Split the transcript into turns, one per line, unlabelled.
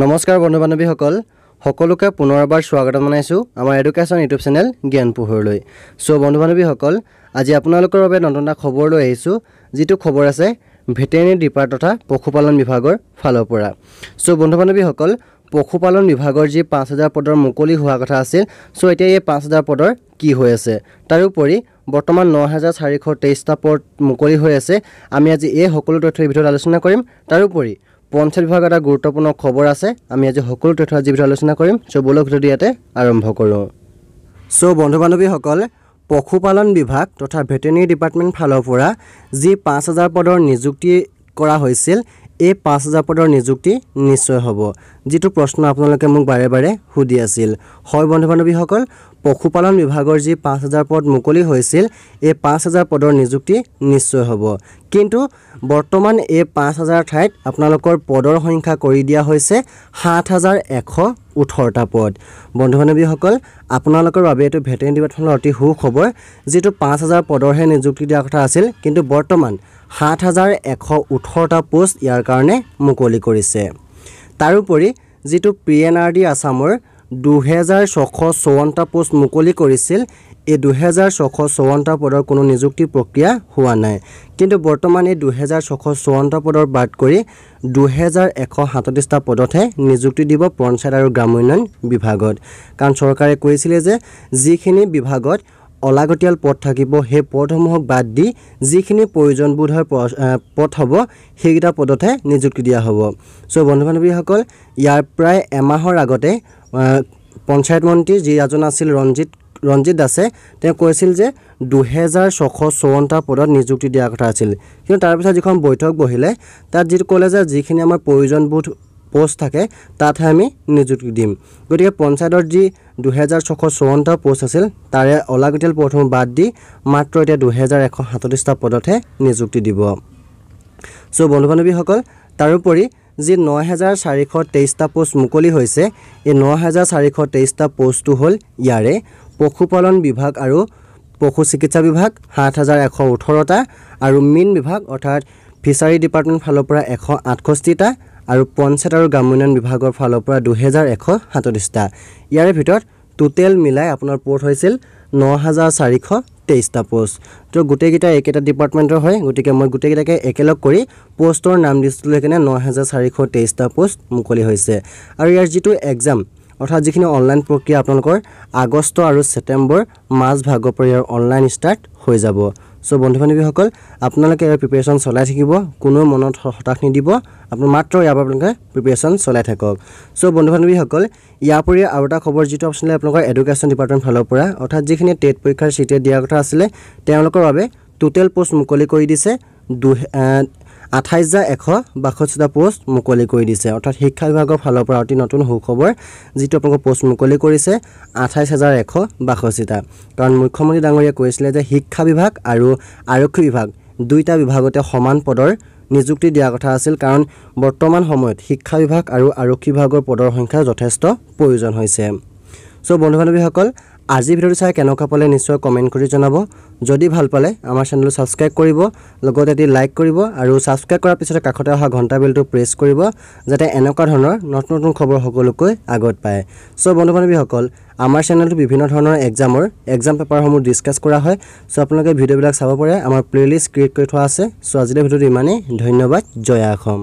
নমস্কাৰ বন্ধু বান্ধৱীসকল সকলোকে পুনৰ এবাৰ স্বাগতম জনাইছোঁ আমাৰ এডুকেশ্যন ইউটিউব চেনেল জ্ঞান পোহৰলৈ চ' বন্ধু বান্ধৱীসকল আজি আপোনালোকৰ বাবে নতুন এটা খবৰ লৈ আহিছোঁ যিটো খবৰ আছে ভেটেনেৰি ডিপাৰ্ট তথা পশুপালন বিভাগৰ ফালৰ পৰা চ' বন্ধু বান্ধৱীসকল পশুপালন বিভাগৰ যি পাঁচ হাজাৰ পদৰ মুকলি হোৱা কথা আছিল চ' এতিয়া এই পাঁচ হাজাৰ পদৰ কি হৈ আছে তাৰোপৰি বৰ্তমান ন হাজাৰ চাৰিশ তেইছটা পদ মুকলি হৈ আছে আমি আজি এই সকলো তথ্যৰ ভিতৰত আলোচনা কৰিম তাৰোপৰি পঞ্চায়ত বিভাগৰ এটা গুৰুত্বপূৰ্ণ খবৰ আছে আমি আজি সকলো তথ্য আজি বিষয়ে আলোচনা কৰিম চ' বলক ইয়াতে আৰম্ভ কৰোঁ চ' বন্ধু বান্ধৱীসকল পশুপালন বিভাগ তথা ভেটেনেৰি ডিপাৰ্টমেণ্ট ফালৰ পৰা যি পাঁচ হাজাৰ পদৰ নিযুক্তি কৰা হৈছিল এই পাঁচ হাজাৰ পদৰ নিযুক্তি নিশ্চয় হ'ব যিটো প্ৰশ্ন আপোনালোকে মোক বাৰে বাৰে সুধি আছিল হয় বন্ধু বান্ধৱীসকল পশুপালন বিভাগৰ যি পাঁচ হাজাৰ পদ মুকলি হৈছিল এই পাঁচ হাজাৰ পদৰ নিযুক্তি নিশ্চয় হ'ব কিন্তু বৰ্তমান এই পাঁচ হাজাৰ ঠাইত আপোনালোকৰ পদৰ সংখ্যা কৰি দিয়া হৈছে সাত হাজাৰ এশ ওঠৰটা পদ বন্ধু বান্ধৱীসকল আপোনালোকৰ বাবে এইটো ভেটেৰি ডিপাৰ্টমেণ্টৰ অতি সুখবৰ যিটো পাঁচ হাজাৰ পদৰহে নিযুক্তি দিয়াৰ কথা আছিল কিন্তু বৰ্তমান সাত হাজাৰ এশ ওঠৰটা পোষ্ট ইয়াৰ কাৰণে মুকলি কৰিছে তাৰোপৰি যিটো পি এন আৰ ডি আছামৰ দুহেজাৰ ছশ চৌৱন্নটা পোষ্ট মুকলি কৰিছিল এই দুহেজাৰ ছশ চৌৱন্নটা পদৰ কোনো নিযুক্তি প্ৰক্ৰিয়া হোৱা নাই কিন্তু বৰ্তমান এই দুহেজাৰ ছশ চৌৱন্নটা পদৰ বাদ কৰি দুহেজাৰ এশ সাতত্ৰিছটা পদতহে নিযুক্তি দিব পঞ্চায়ত আৰু গ্ৰাম্যোন্নয়ন বিভাগত কাৰণ চৰকাৰে কৈছিলে যে যিখিনি বিভাগত অলাগতিয়াল পদ থাকিব সেই পদসমূহক বাদ দি যিখিনি প্ৰয়োজনবোধৰ পথ হ'ব সেইকেইটা পদতহে নিযুক্তি দিয়া হ'ব চ' বন্ধু বান্ধৱীসকল ইয়াৰ প্ৰায় এমাহৰ আগতে পঞ্চায়ত মন্ত্ৰী যি এজন আছিল ৰঞ্জিত ৰঞ্জিত দাসে তেওঁ কৈছিল যে দুহেজাৰ ছশ চৌৱন্নটা পদত নিযুক্তি দিয়াৰ কথা আছিল কিন্তু তাৰপিছত যিখন বৈঠক বহিলে তাত যি ক'লে যে যিখিনি আমাৰ প্ৰয়োজনবোধ পোষ্ট থাকে তাতহে আমি নিযুক্তি দিম গতিকে পঞ্চায়তৰ যি দুহেজাৰ ছশ চৌৱন্নটা পোষ্ট আছিল তাৰে অলাগতিয়াল পদসমূহ বাদ দি মাত্ৰ এতিয়া দুহেজাৰ এশ সাতত্ৰিছটা পদতহে নিযুক্তি দিব চ' বন্ধু বান্ধৱীসকল তাৰোপৰি যি ন হেজাৰ চাৰিশ তেইছটা পোষ্ট মুকলি হৈছে এই ন হেজাৰ চাৰিশ তেইছটা পোষ্টটো হ'ল ইয়াৰে পশুপালন বিভাগ আৰু পশু চিকিৎসা বিভাগ সাত হাজাৰ এশ ওঠৰটা আৰু মীন বিভাগ অৰ্থাৎ ফিচাৰী ডিপাৰ্টমেণ্ট ফালৰ পৰা এশ আঠষষ্ঠিটা আৰু পঞ্চায়ত আৰু গ্ৰাম্যোন্নয়ন বিভাগৰ ফালৰ পৰা দুহেজাৰ এশ সাতত্ৰিছটা ইয়াৰে ভিতৰত টোটেল মিলাই আপোনাৰ পোৰ্ট হৈছিল ন হাজাৰ চাৰিশ তেইশটা পোষ্ট তো গোটেইকেইটা একেটা ডিপাৰ্টমেণ্টৰ হয় গতিকে মই গোটেইকেইটাকে একেলগ কৰি পোষ্টৰ নাম দিছিলোঁ সেইকাৰণে ন হাজাৰ চাৰিশ তেইশটা পোষ্ট মুকলি হৈছে আৰু ইয়াৰ যিটো এক্সাম অৰ্থাৎ যিখিনি অনলাইন প্ৰক্ৰিয়া আপোনালোকৰ আগষ্ট আৰু ছেপ্টেম্বৰ মাজ ভাগৰ পৰা ইয়াৰ অনলাইন ষ্টাৰ্ট হৈ যাব চ' বন্ধু বান্ধৱীসকল আপোনালোকে ইয়াৰ প্ৰিপেৰেশ্যন চলাই থাকিব কোনো মনত হতাশ নিদিব আপুনি মাত্ৰ ইয়াৰ পৰা আপোনালোকে প্ৰিপেৰেশ্যন চলাই থাকক চ' বন্ধু বান্ধৱীসকল ইয়াৰ উপৰি আৰু এটা খবৰ যিটো আছিলে আপোনালোকৰ এডুকেশ্যন ডিপাৰ্টমেণ্ট ফালৰ পৰা অৰ্থাৎ যিখিনি টেট পৰীক্ষাৰ চি দিয়াৰ কথা আছিলে তেওঁলোকৰ বাবে টোটেল পোষ্ট মুকলি কৰি দিছে দুহে আঠাইছ হাজাৰ এশ বাষষ্ঠিটা পোষ্ট মুকলি কৰি দিছে অৰ্থাৎ শিক্ষা বিভাগৰ ফালৰ পৰা অতি নতুন সুখবৰ যিটো আপোনালোকৰ পোষ্ট মুকলি কৰিছে আঠাইছ হাজাৰ এশ বাষষ্ঠিটা কাৰণ মুখ্যমন্ত্ৰী ডাঙৰীয়াই কৈছিলে যে শিক্ষা বিভাগ আৰু আৰক্ষী বিভাগ দুইটা বিভাগতে সমান পদৰ নিযুক্তি দিয়াৰ কথা আছিল কাৰণ বৰ্তমান সময়ত শিক্ষা বিভাগ আৰু আৰক্ষী বিভাগৰ পদৰ সংখ্যা যথেষ্ট প্ৰয়োজন হৈছে চ' বন্ধু বান্ধৱীসকল আজি ভিডিওটো চাই কেনেকুৱা পালে নিশ্চয় কমেণ্ট কৰি জনাব যদি ভাল পালে আমাৰ চেনেলটো ছাবস্ক্ৰাইব কৰিব লগতে এটি লাইক কৰিব আৰু ছাবস্ক্ৰাইব কৰাৰ পিছতে কাষতে অহা ঘণ্টা বিলটো প্ৰেছ কৰিব যাতে এনেকুৱা ধৰণৰ নতুন নতুন খবৰ সকলোকৈ আগত পায় চ' বন্ধু বান্ধৱীসকল আমাৰ চেনেলটো বিভিন্ন ধৰণৰ এক্সামৰ এক্সাম পেপাৰসমূহ ডিছকাছ কৰা হয় চ' আপোনালোকে ভিডিঅ'বিলাক চাব পাৰে আমাৰ প্লে'লিষ্ট ক্ৰিয়েট কৰি থোৱা আছে চ' আজিলৈ ভিডিঅ'টো ইমানেই ধন্যবাদ জয় অসম